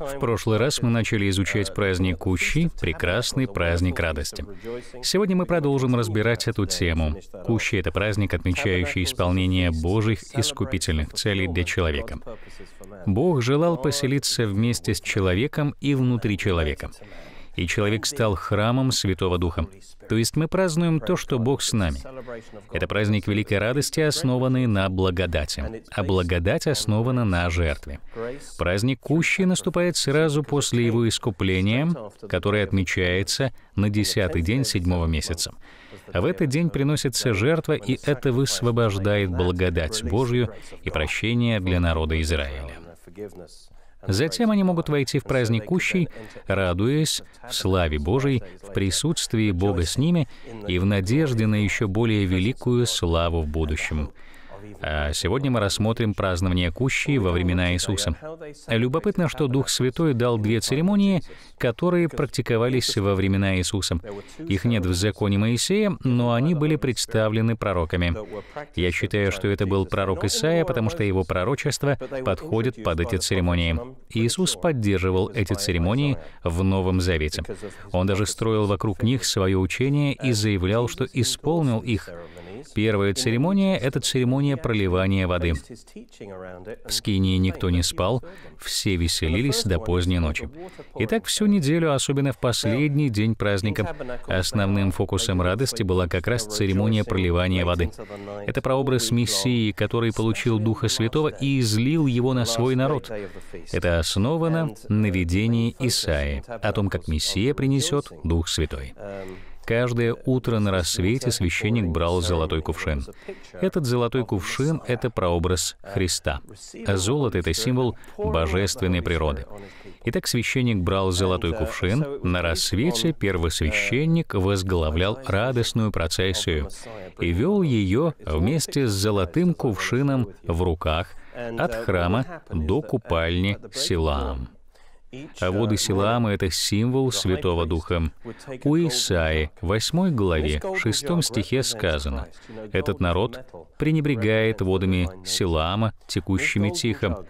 В прошлый раз мы начали изучать праздник Кущи, прекрасный праздник радости. Сегодня мы продолжим разбирать эту тему. Кущи — это праздник, отмечающий исполнение Божьих искупительных целей для человека. Бог желал поселиться вместе с человеком и внутри человека и человек стал храмом Святого Духа. То есть мы празднуем то, что Бог с нами. Это праздник великой радости, основанный на благодати, а благодать основана на жертве. Праздник Кущи наступает сразу после его искупления, которое отмечается на десятый день седьмого месяца. А в этот день приносится жертва, и это высвобождает благодать Божью и прощение для народа Израиля. Затем они могут войти в праздник кущей, радуясь в славе Божией, в присутствии Бога с ними и в надежде на еще более великую славу в будущем. А сегодня мы рассмотрим празднование Кущи во времена Иисуса. Любопытно, что Дух Святой дал две церемонии, которые практиковались во времена Иисуса. Их нет в законе Моисея, но они были представлены пророками. Я считаю, что это был пророк Исаия, потому что его пророчество подходит под эти церемонии. Иисус поддерживал эти церемонии в Новом Завете. Он даже строил вокруг них свое учение и заявлял, что исполнил их. Первая церемония — это церемония проливания воды. В Скинии никто не спал, все веселились до поздней ночи. И так всю неделю, особенно в последний день праздника, основным фокусом радости была как раз церемония проливания воды. Это прообраз Мессии, который получил Духа Святого и излил его на свой народ. Это основано на видении Исаи о том, как Мессия принесет Дух Святой. Каждое утро на рассвете священник брал золотой кувшин. Этот золотой кувшин — это прообраз Христа. А золото — это символ божественной природы. Итак, священник брал золотой кувшин, на рассвете первосвященник возглавлял радостную процессию и вел ее вместе с золотым кувшином в руках от храма до купальни Силам. А воды Силаама — это символ Святого Духа. У Исаи, 8 главе, 6 стихе сказано, «Этот народ пренебрегает водами Силаама, текущими тихо,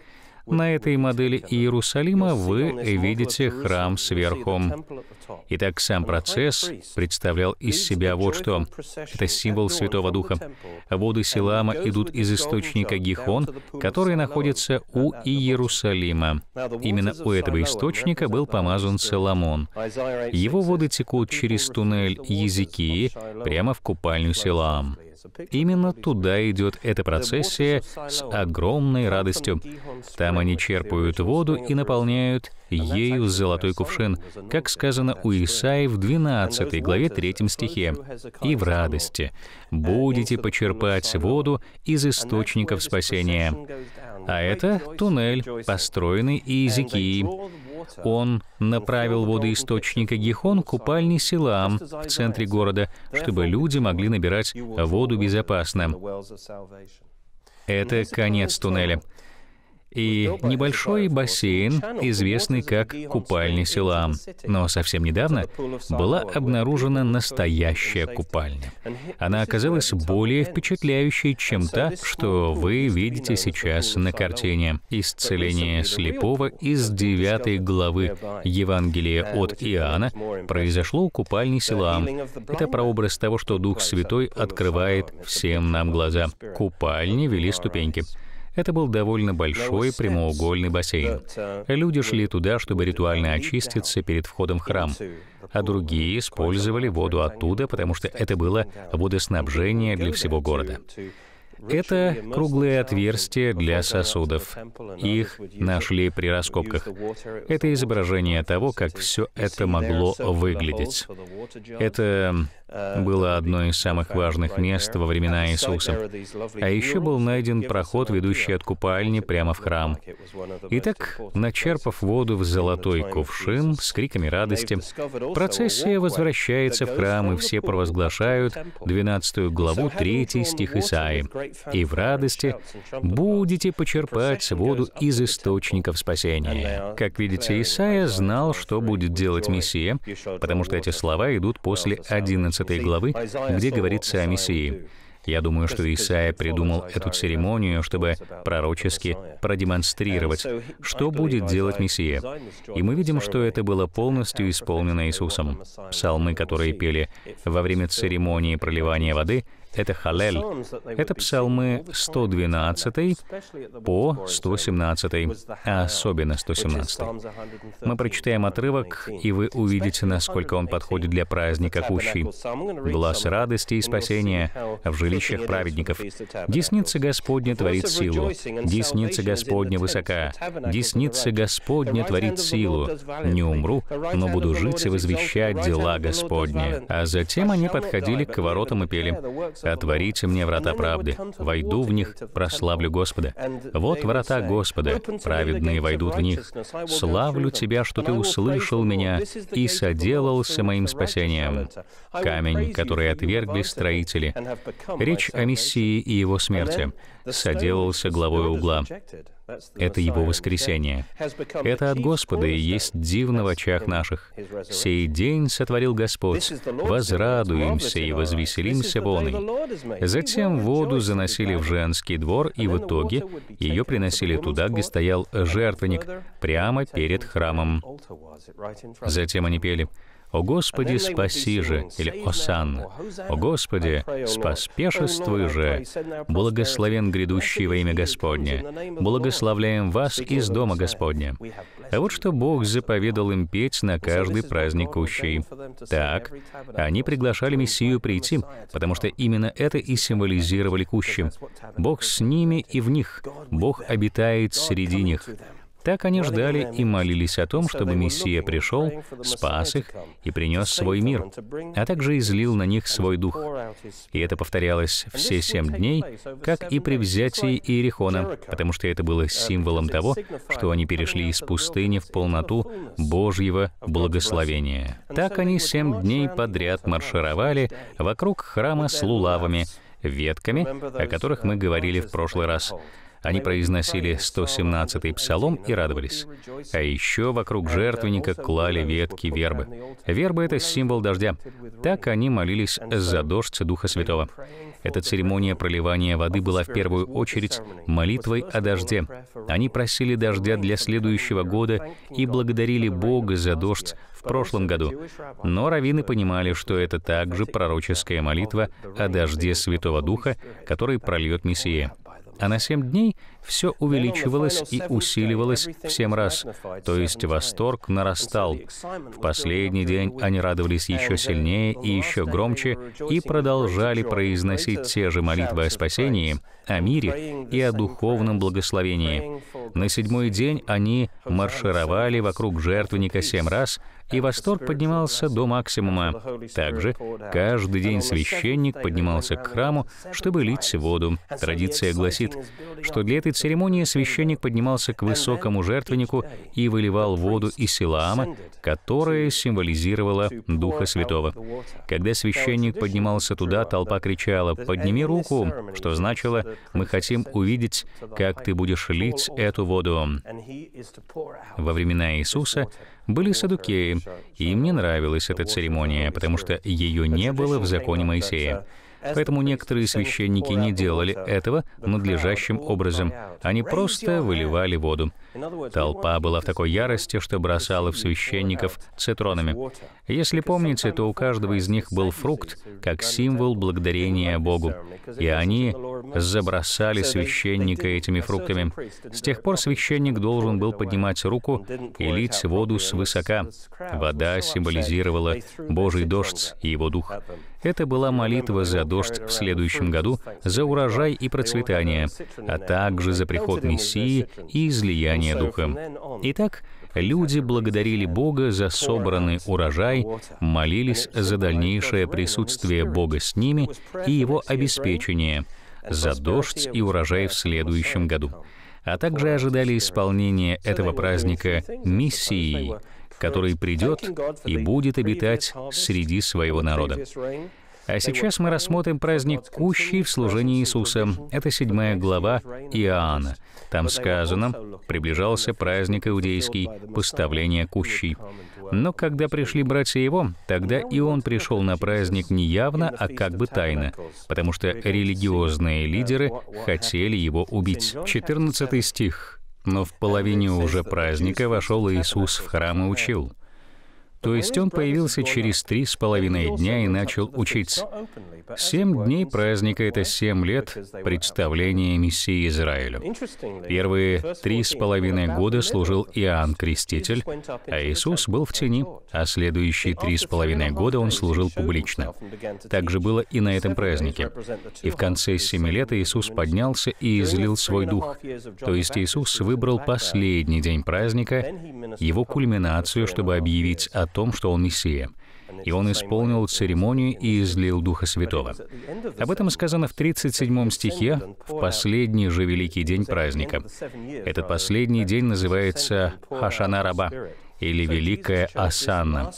на этой модели Иерусалима вы видите храм сверху. Итак, сам процесс представлял из себя вот что. Это символ Святого Духа. Воды Силама идут из источника Гихон, который находится у Иерусалима. Именно у этого источника был помазан Соломон. Его воды текут через туннель Языки прямо в купальню Силаам. Именно туда идет эта процессия с огромной радостью. Там они черпают воду и наполняют ею золотой кувшин, как сказано у Исаи в 12 главе 3 стихе. «И в радости будете почерпать воду из источников спасения». А это туннель, построенный Иезекией. Он направил водоисточника Гихон к купальне Силаам в центре города, чтобы люди могли набирать воду безопасно. Это конец туннеля и небольшой бассейн, известный как купальня Силам. Но совсем недавно была обнаружена настоящая купальня. Она оказалась более впечатляющей, чем та, что вы видите сейчас на картине «Исцеление слепого» из 9 главы Евангелия от Иоанна произошло у купальни Силам. Это прообраз того, что Дух Святой открывает всем нам глаза. Купальни вели ступеньки. Это был довольно большой прямоугольный бассейн. Люди шли туда, чтобы ритуально очиститься перед входом в храм, а другие использовали воду оттуда, потому что это было водоснабжение для всего города. Это круглые отверстия для сосудов. Их нашли при раскопках. Это изображение того, как все это могло выглядеть. Это было одно из самых важных мест во времена Иисуса. А еще был найден проход, ведущий от купальни прямо в храм. Итак, начерпав воду в золотой кувшин с криками радости, процессия возвращается в храм, и все провозглашают 12 главу 3 стих Исаи. «И в радости будете почерпать воду из источников спасения». Как видите, Исаия знал, что будет делать Мессия, потому что эти слова идут после 11 11 главы, где говорится о Мессии. Я думаю, что Исаия придумал эту церемонию, чтобы пророчески продемонстрировать, что будет делать Мессия. И мы видим, что это было полностью исполнено Иисусом. Псалмы, которые пели во время церемонии проливания воды — это Халель. Это псалмы 112 по 117, а особенно 117. Мы прочитаем отрывок, и вы увидите, насколько он подходит для праздника Кущи. «Глаз радости и спасения в жилищах праведников. Десница Господня творит силу. Десница Господня высока. Десница Господня творит силу. Не умру, но буду жить и возвещать дела Господни». А затем они подходили к воротам и пели. Отворите мне врата правды, войду в них, прославлю Господа. Вот врата Господа, праведные войдут в них. Славлю Тебя, что Ты услышал меня и соделался моим спасением. Камень, который отвергли строители. Речь о Мессии и его смерти. Соделался главой угла. Это Его воскресение. Это от Господа и есть дивно в очах наших. Сей день сотворил Господь, возрадуемся и возвеселимся вон. Затем воду заносили в женский двор, и в итоге ее приносили туда, где стоял жертвенник, прямо перед храмом. Затем они пели — «О Господи, спаси же!» или Осан. «О Господи, спаспешествуй же!» «Благословен грядущий во имя Господне!» «Благословляем вас из дома Господня!» А вот что Бог заповедал им петь на каждый праздник кущей. Так, они приглашали Мессию прийти, потому что именно это и символизировали кущи. Бог с ними и в них. Бог обитает среди них. Так они ждали и молились о том, чтобы Мессия пришел, спас их и принес свой мир, а также излил на них свой дух. И это повторялось все семь дней, как и при взятии Иерихона, потому что это было символом того, что они перешли из пустыни в полноту Божьего благословения. Так они семь дней подряд маршировали вокруг храма с лулавами, ветками, о которых мы говорили в прошлый раз. Они произносили 117-й псалом и радовались. А еще вокруг жертвенника клали ветки вербы. Верба — это символ дождя. Так они молились за дождь Духа Святого. Эта церемония проливания воды была в первую очередь молитвой о дожде. Они просили дождя для следующего года и благодарили Бога за дождь в прошлом году. Но раввины понимали, что это также пророческая молитва о дожде Святого Духа, который прольет Мессия а на 7 дней все увеличивалось и усиливалось в семь раз, то есть восторг нарастал. В последний день они радовались еще сильнее и еще громче и продолжали произносить те же молитвы о спасении, о мире и о духовном благословении. На седьмой день они маршировали вокруг жертвенника семь раз, и восторг поднимался до максимума. Также каждый день священник поднимался к храму, чтобы лить воду. Традиция гласит, что для этой церемонии священник поднимался к высокому жертвеннику и выливал воду из Силаама, которая символизировала Духа Святого. Когда священник поднимался туда, толпа кричала «Подними руку!», что значило «Мы хотим увидеть, как ты будешь лить эту воду». Во времена Иисуса были садукеи, и им не нравилась эта церемония, потому что ее не было в законе Моисея. Поэтому некоторые священники не делали этого надлежащим образом. Они просто выливали воду. Толпа была в такой ярости, что бросала в священников цитронами. Если помните, то у каждого из них был фрукт, как символ благодарения Богу. И они забросали священника этими фруктами. С тех пор священник должен был поднимать руку и лить воду свысока. Вода символизировала Божий дождь и его дух. Это была молитва за дождь в следующем году, за урожай и процветание, а также за приход Мессии и излияние изобилие Духом. Итак, люди благодарили Бога за собранный урожай, молились за дальнейшее присутствие Бога с ними и его обеспечение, за дождь и урожай в следующем году, а также ожидали исполнения этого праздника миссией, который придет и будет обитать среди своего народа. А сейчас мы рассмотрим праздник Кущи в служении Иисуса. Это седьмая глава Иоанна. Там сказано, приближался праздник иудейский, поставление Кущи. Но когда пришли братья его, тогда и он пришел на праздник не явно, а как бы тайно, потому что религиозные лидеры хотели его убить. 14 стих. Но в половине уже праздника вошел Иисус в храм и учил. То есть он появился через три с половиной дня и начал учиться. Семь дней праздника — это семь лет представления Мессии Израилю. Первые три с половиной года служил Иоанн Креститель, а Иисус был в тени, а следующие три с половиной года он служил публично. Так же было и на этом празднике. И в конце семи лет Иисус поднялся и излил свой дух. То есть Иисус выбрал последний день праздника, его кульминацию, чтобы объявить о том, что он Мессия. И он исполнил церемонию и излил Духа Святого. Об этом сказано в 37 стихе, в последний же великий день праздника. Этот последний день называется Хашана Раба, или Великая Асанна.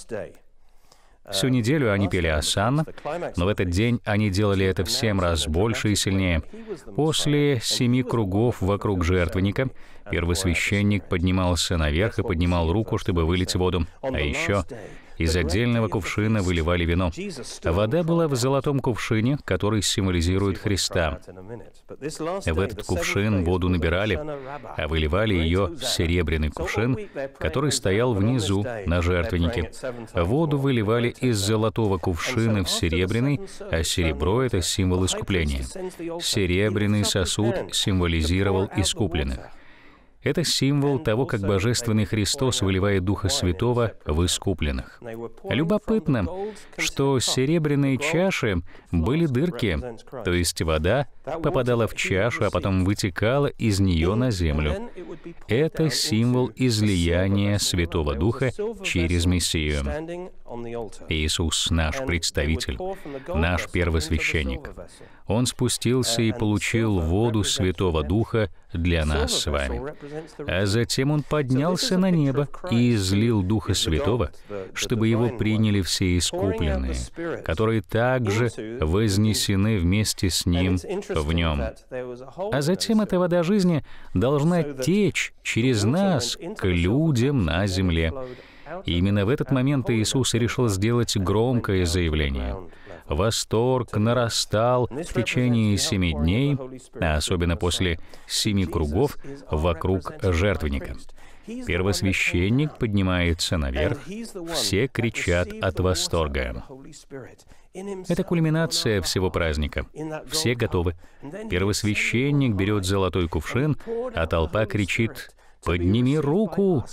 Всю неделю они пели Асанна, но в этот день они делали это в семь раз больше и сильнее. После семи кругов вокруг жертвенника — Первый священник поднимался наверх и поднимал руку, чтобы вылить воду. А еще из отдельного кувшина выливали вино. Вода была в золотом кувшине, который символизирует Христа. В этот кувшин воду набирали, а выливали ее в серебряный кувшин, который стоял внизу на жертвеннике. Воду выливали из золотого кувшина в серебряный, а серебро — это символ искупления. Серебряный сосуд символизировал искупленных. Это символ того, как Божественный Христос выливает Духа Святого в искупленных. Любопытно, что серебряные чаши были дырки, то есть вода — попадала в чашу, а потом вытекала из нее на землю. Это символ излияния Святого Духа через Мессию. Иисус — наш представитель, наш первосвященник. Он спустился и получил воду Святого Духа для нас с вами. А затем Он поднялся на небо и излил Духа Святого, чтобы Его приняли все искупленные, которые также вознесены вместе с Ним в нем. А затем эта вода жизни должна течь через нас к людям на земле. И именно в этот момент Иисус решил сделать громкое заявление. Восторг нарастал в течение семи дней, а особенно после семи кругов вокруг жертвенника. Первосвященник поднимается наверх, все кричат от восторга. Это кульминация всего праздника. Все готовы. Первосвященник берет золотой кувшин, а толпа кричит «Подними руку!»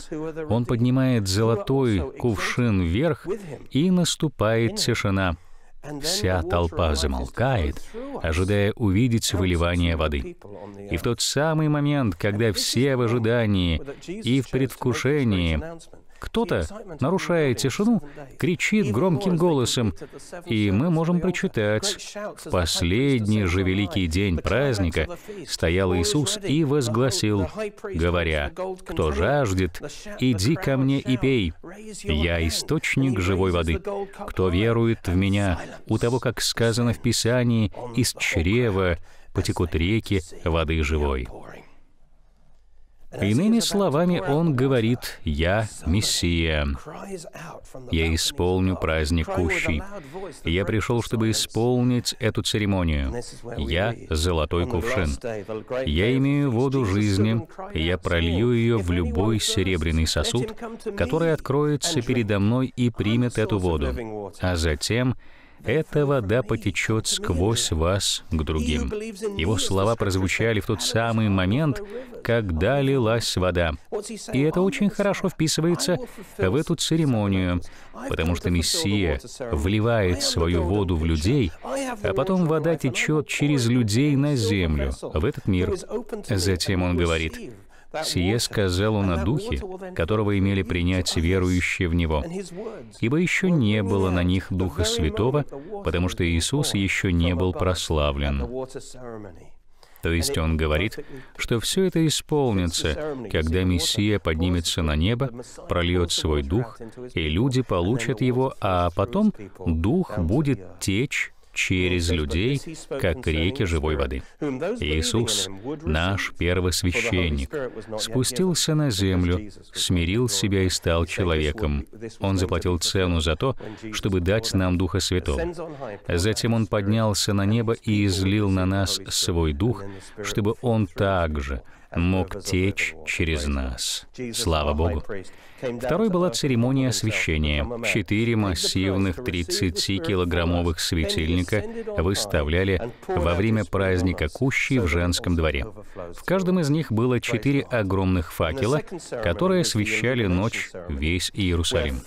Он поднимает золотой кувшин вверх, и наступает тишина. Вся толпа замолкает, ожидая увидеть выливание воды. И в тот самый момент, когда все в ожидании и в предвкушении кто-то, нарушая тишину, кричит громким голосом, и мы можем прочитать. В последний же великий день праздника стоял Иисус и возгласил, говоря, «Кто жаждет, иди ко мне и пей. Я источник живой воды. Кто верует в меня, у того, как сказано в Писании, из чрева потекут реки воды живой». Иными словами, он говорит, «Я Мессия. Я исполню праздник Кущи. Я пришел, чтобы исполнить эту церемонию. Я — золотой кувшин. Я имею воду жизни, и я пролью ее в любой серебряный сосуд, который откроется передо мной и примет эту воду. А затем — эта вода потечет сквозь вас к другим. Его слова прозвучали в тот самый момент, когда лилась вода. И это очень хорошо вписывается в эту церемонию, потому что Мессия вливает свою воду в людей, а потом вода течет через людей на землю, в этот мир. Затем он говорит, Сие сказал он о Духе, которого имели принять верующие в Него, ибо еще не было на них Духа Святого, потому что Иисус еще не был прославлен. То есть он говорит, что все это исполнится, когда Мессия поднимется на небо, прольет свой дух, и люди получат его, а потом дух будет течь через людей, как реки живой воды. Иисус, наш первосвященник, спустился на землю, смирил себя и стал человеком. Он заплатил цену за то, чтобы дать нам Духа Святого. Затем Он поднялся на небо и излил на нас свой Дух, чтобы Он также мог течь через нас. Слава Богу! Второй была церемония освящения. Четыре массивных 30-килограммовых светильника праздника выставляли во время праздника кущи в женском дворе. В каждом из них было четыре огромных факела, которые освещали ночь весь Иерусалим.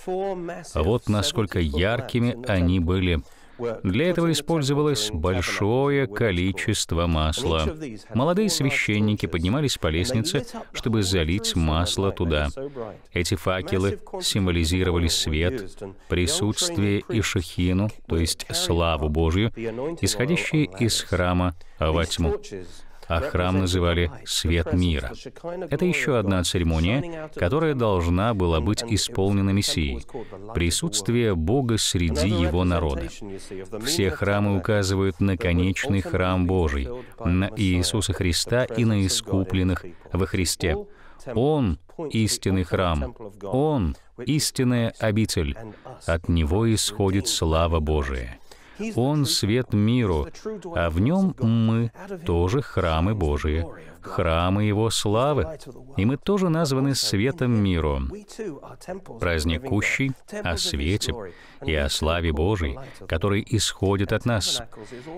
Вот насколько яркими они были для этого использовалось большое количество масла. Молодые священники поднимались по лестнице, чтобы залить масло туда. Эти факелы символизировали свет, присутствие и шахину, то есть славу Божью, исходящие из храма во тьму а храм называли «свет мира». Это еще одна церемония, которая должна была быть исполнена Мессией — присутствие Бога среди его народа. Все храмы указывают на конечный храм Божий, на Иисуса Христа и на искупленных во Христе. Он — истинный храм, Он — истинная обитель, от Него исходит слава Божия. Он — свет миру, а в нем мы тоже храмы Божии, храмы Его славы, и мы тоже названы светом миру. Праздникущий о свете и о славе Божией, который исходит от нас.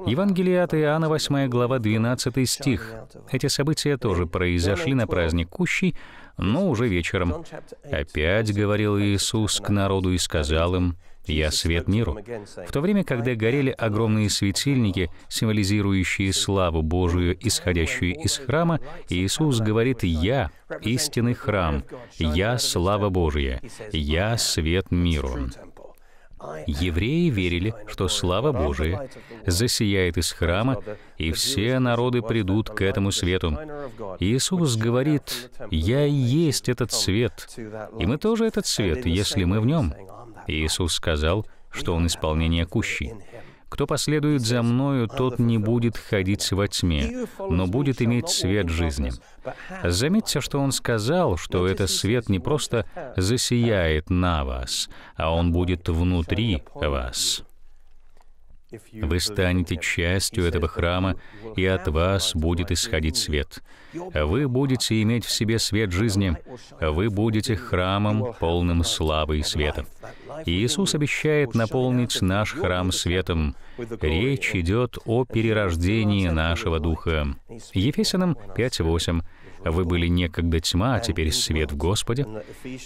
Евангелие от Иоанна, 8 глава, 12 стих. Эти события тоже произошли на праздникущий, но уже вечером. Опять говорил Иисус к народу и сказал им, «Я свет миру». В то время, когда горели огромные светильники, символизирующие славу Божию, исходящую из храма, Иисус говорит «Я — истинный храм, Я — слава Божия, Я — свет миру». Евреи верили, что слава Божия засияет из храма, и все народы придут к этому свету. Иисус говорит, «Я есть этот свет». И мы тоже этот свет, если мы в нем. Иисус сказал, что Он исполнение кущи. «Кто последует за Мною, тот не будет ходить во тьме, но будет иметь свет жизни». Заметьте, что Он сказал, что этот свет не просто засияет на вас, а он будет внутри вас. Вы станете частью этого храма, и от вас будет исходить свет. Вы будете иметь в себе свет жизни. Вы будете храмом, полным славы и света. И Иисус обещает наполнить наш храм светом. Речь идет о перерождении нашего духа. Ефесянам 5.8 вы были некогда тьма, а теперь свет в Господе.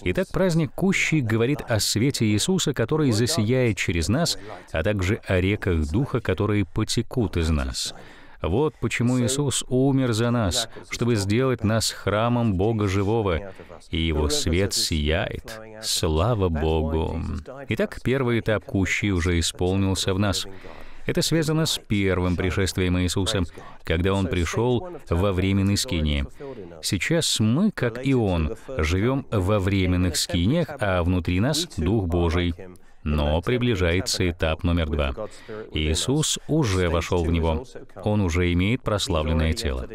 Итак, праздник Кущи говорит о свете Иисуса, который засияет через нас, а также о реках Духа, которые потекут из нас. Вот почему Иисус умер за нас, чтобы сделать нас храмом Бога Живого, и Его свет сияет. Слава Богу! Итак, первый этап кущи уже исполнился в нас. Это связано с первым пришествием Иисуса, когда Он пришел во временной скинии. Сейчас мы, как и Он, живем во временных скиниях, а внутри нас — Дух Божий но приближается этап номер два. Иисус уже вошел в него. Он уже имеет прославленное тело.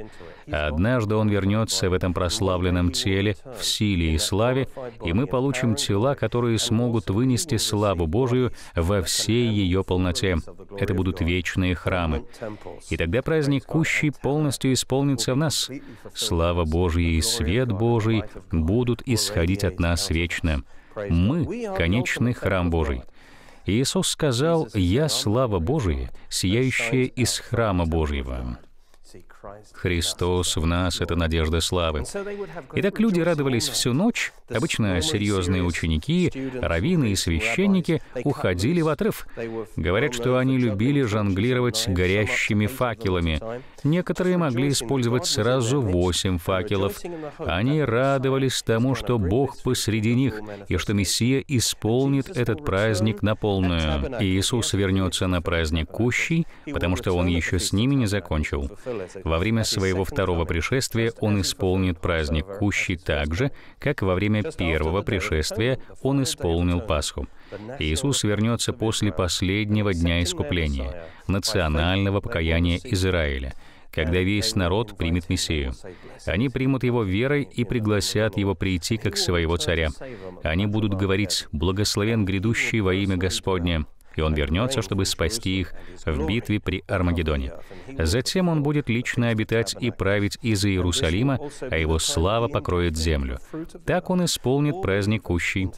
Однажды Он вернется в этом прославленном теле в силе и славе, и мы получим тела, которые смогут вынести славу Божию во всей ее полноте. Это будут вечные храмы. И тогда праздник кущий полностью исполнится в нас. Слава Божия и свет Божий будут исходить от нас вечно. Мы — конечный храм Божий. Иисус сказал, «Я — слава Божия, сияющая из храма Божьего». Христос в нас — это надежда славы. Итак, люди радовались всю ночь. Обычно серьезные ученики, раввины и священники уходили в отрыв. Говорят, что они любили жонглировать горящими факелами. Некоторые могли использовать сразу восемь факелов. Они радовались тому, что Бог посреди них, и что Мессия исполнит этот праздник на полную. И Иисус вернется на праздник Кущий, потому что Он еще с ними не закончил. Во время своего второго пришествия Он исполнит праздник Кущий так же, как во время первого пришествия Он исполнил Пасху. Иисус вернется после последнего дня искупления, национального покаяния Израиля — когда весь народ примет Мессию. Они примут его верой и пригласят его прийти как своего царя. Они будут говорить «Благословен грядущий во имя Господне» и он вернется, чтобы спасти их в битве при Армагеддоне. Затем он будет лично обитать и править из Иерусалима, а его слава покроет землю. Так он исполнит праздник кущий.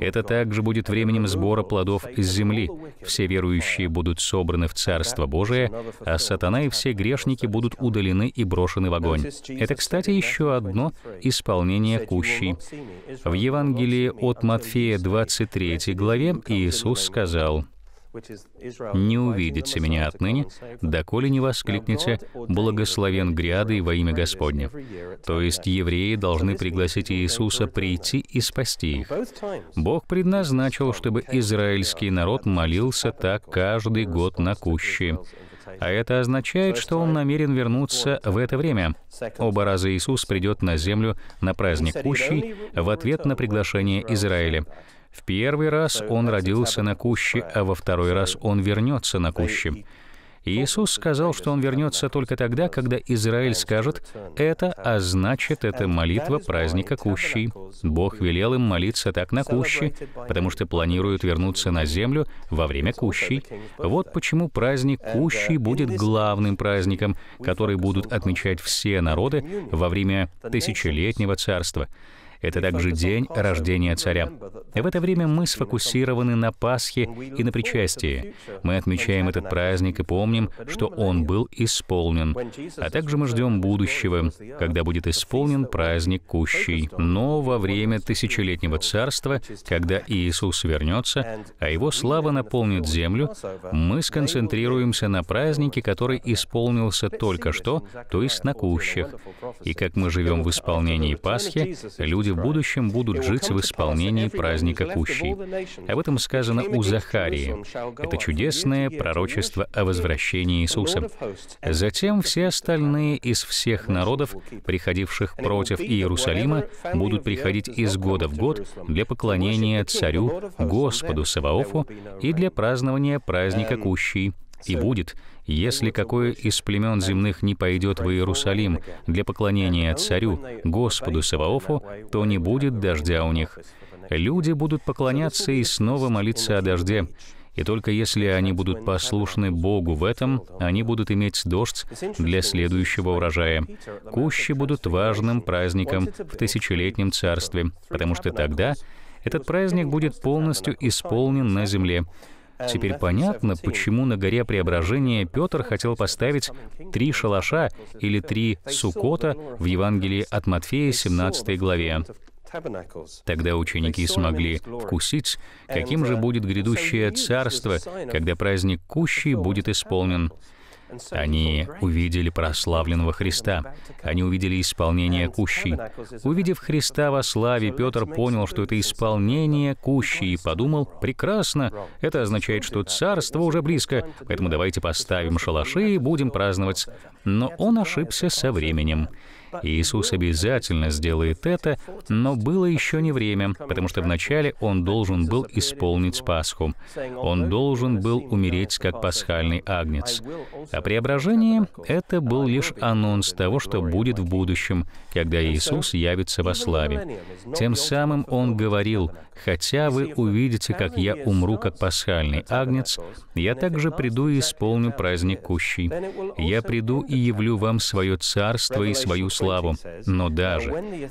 Это также будет временем сбора плодов из земли. Все верующие будут собраны в Царство Божие, а сатана и все грешники будут удалены и брошены в огонь. Это, кстати, еще одно исполнение Кущий. В Евангелии от Матфея 23 главе Иисус сказал, не увидите меня отныне, доколе не воскликнете «Благословен гряды во имя Господне». То есть евреи должны пригласить Иисуса прийти и спасти их. Бог предназначил, чтобы израильский народ молился так каждый год на куще. А это означает, что он намерен вернуться в это время. Оба раза Иисус придет на землю на праздник Кущий в ответ на приглашение Израиля. В первый раз он родился на куще, а во второй раз он вернется на куще. Иисус сказал, что он вернется только тогда, когда Израиль скажет «это», а значит, это молитва праздника Кущей. Бог велел им молиться так на Куще, потому что планируют вернуться на землю во время Кущей. Вот почему праздник uh, Кущей будет главным праздником, который будут отмечать все народы во время тысячелетнего царства. Это также день рождения Царя. в это время мы сфокусированы на Пасхе и на причастии. Мы отмечаем этот праздник и помним, что он был исполнен. А также мы ждем будущего, когда будет исполнен праздник Кущий. Но во время Тысячелетнего Царства, когда Иисус вернется, а его слава наполнит землю, мы сконцентрируемся на празднике, который исполнился только что, то есть на Кущах. И как мы живем в исполнении Пасхи, люди люди в будущем будут жить в исполнении праздника Кущи. Об этом сказано у Захарии. Это чудесное пророчество о возвращении Иисуса. Затем все остальные из всех народов, приходивших против Иерусалима, будут приходить из года в год для поклонения царю, Господу Саваофу и для празднования праздника Кущи. И будет, если какое из племен земных не пойдет в Иерусалим для поклонения царю, Господу Саваофу, то не будет дождя у них. Люди будут поклоняться и снова молиться о дожде. И только если они будут послушны Богу в этом, они будут иметь дождь для следующего урожая. Кущи будут важным праздником в тысячелетнем царстве, потому что тогда этот праздник будет полностью исполнен на земле. Теперь понятно, почему на горе Преображения Петр хотел поставить три шалаша или три сукота в Евангелии от Матфея 17 главе. Тогда ученики смогли вкусить, каким же uh, будет грядущее царство, когда праздник Кущей будет исполнен. Они увидели прославленного Христа. Они увидели исполнение кущи. Увидев Христа во славе, Петр понял, что это исполнение кущи, и подумал, прекрасно, это означает, что царство уже близко, поэтому давайте поставим шалаши и будем праздновать. Но он ошибся со временем. Иисус обязательно сделает это, но было еще не время, потому что вначале Он должен был исполнить Пасху. Он должен был умереть как пасхальный агнец. А преображение — это был лишь анонс того, что будет в будущем, когда Иисус явится во славе. Тем самым Он говорил, «Хотя вы увидите, как я умру как пасхальный агнец, я также приду и исполню праздник кущий. Я приду и явлю вам свое царство и свою славу, но даже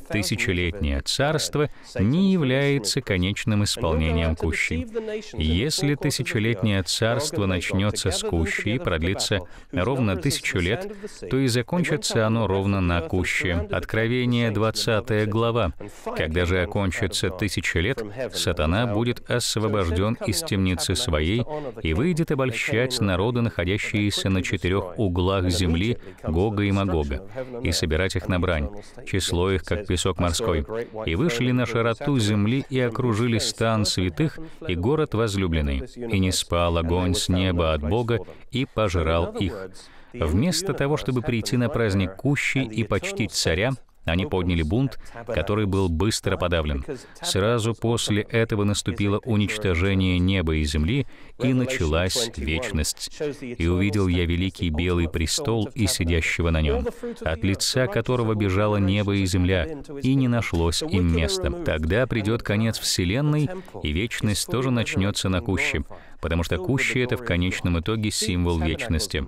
тысячелетнее царство не является конечным исполнением кущи. Если тысячелетнее царство начнется с кущи и продлится ровно тысячу лет, то и закончится оно ровно на куще. Откровение 20 глава. Когда же окончится тысяча лет, сатана будет освобожден из темницы своей и выйдет обольщать народы, находящиеся на четырех углах земли, Гога и Магога, и собирать их на брань, число их, как песок морской. И вышли на широту земли и окружили стан святых и город возлюбленный. И не спал огонь с неба от Бога и пожирал их. Вместо того, чтобы прийти на праздник Кущи и почтить царя, они подняли бунт, который был быстро подавлен. Сразу после этого наступило уничтожение неба и земли, и началась вечность. И увидел я великий белый престол и сидящего на нем, от лица которого бежало небо и земля, и не нашлось им места. Тогда придет конец Вселенной, и вечность тоже начнется на куще, потому что куще — это в конечном итоге символ вечности.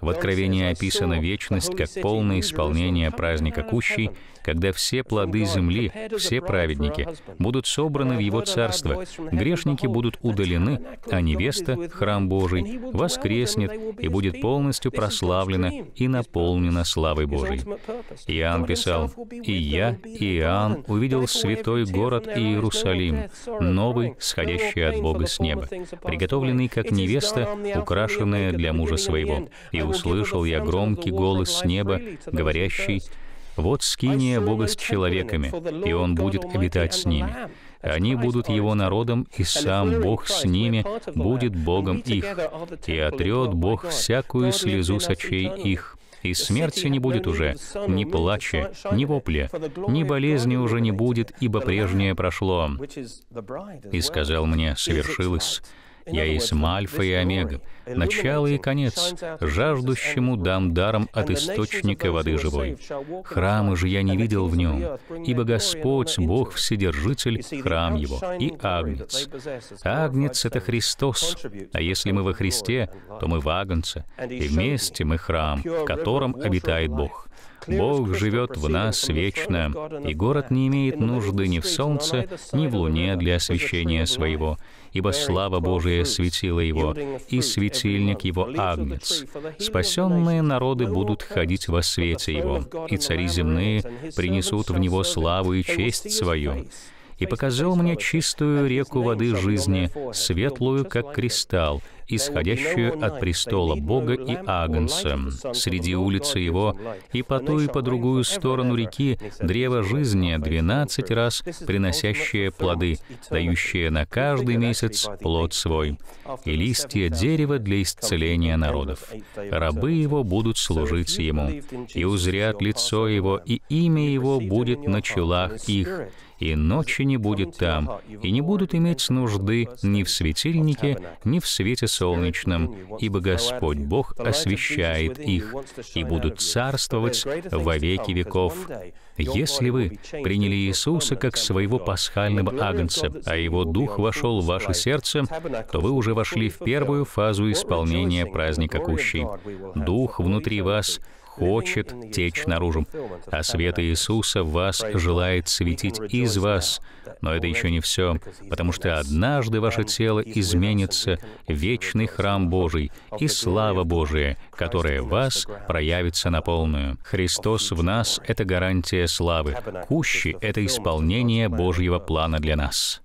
В Откровении описана вечность как полное исполнение праздника Кущей, когда все плоды земли, все праведники, будут собраны в Его Царство, грешники будут удалены, а невеста, храм Божий, воскреснет и будет полностью прославлена и наполнена славой Божией. Иоанн писал, «И я, Иоанн, увидел святой город Иерусалим, новый, сходящий от Бога с неба, приготовленный как невеста, украшенная для мужа своего, и услышал я громкий голос с неба, говорящий, «Вот скиния Бога с человеками, и Он будет обитать с ними. Они будут Его народом, и сам Бог с ними будет Богом их, и отрет Бог всякую слезу сочей их». И смерти не будет уже, ни плача, ни вопля, ни болезни уже не будет, ибо прежнее прошло. И сказал мне, совершилось. Я есть Мальфа и Омега, начало и конец. Жаждущему дам даром от источника воды живой. Храма же я не видел в нем, ибо Господь, Бог Вседержитель, храм его, и Агнец. Агнец — это Христос, а если мы во Христе, то мы в Агнце, и вместе мы храм, в котором обитает Бог. Бог живет в нас вечно, и город не имеет нужды ни в солнце, ни в луне для освещения своего, ибо слава Божия светила его, и светильник его агнец. Спасенные народы будут ходить во свете его, и цари земные принесут в него славу и честь свою и показал мне чистую реку воды жизни, светлую, как кристалл, исходящую от престола Бога и Агнца, среди улицы его, и по ту и по другую сторону реки древо жизни двенадцать раз приносящее плоды, дающее на каждый месяц плод свой, и листья дерева для исцеления народов. Рабы его будут служить ему, и узрят лицо его, и имя его будет на челах их, и ночи не будет там, и не будут иметь нужды ни в светильнике, ни в свете солнечным, ибо Господь Бог освещает их и будут царствовать во веки веков если вы приняли Иисуса как своего пасхального агнца, а Его Дух вошел в ваше сердце, то вы уже вошли в первую фазу исполнения праздника Кущи. Дух внутри вас хочет течь наружу, а свет Иисуса в вас желает светить из вас. Но это еще не все, потому что однажды ваше тело изменится, вечный храм Божий и слава Божия, которая в вас проявится на полную. Христос в нас — это гарантия славы. Кущи — это исполнение Божьего плана для нас.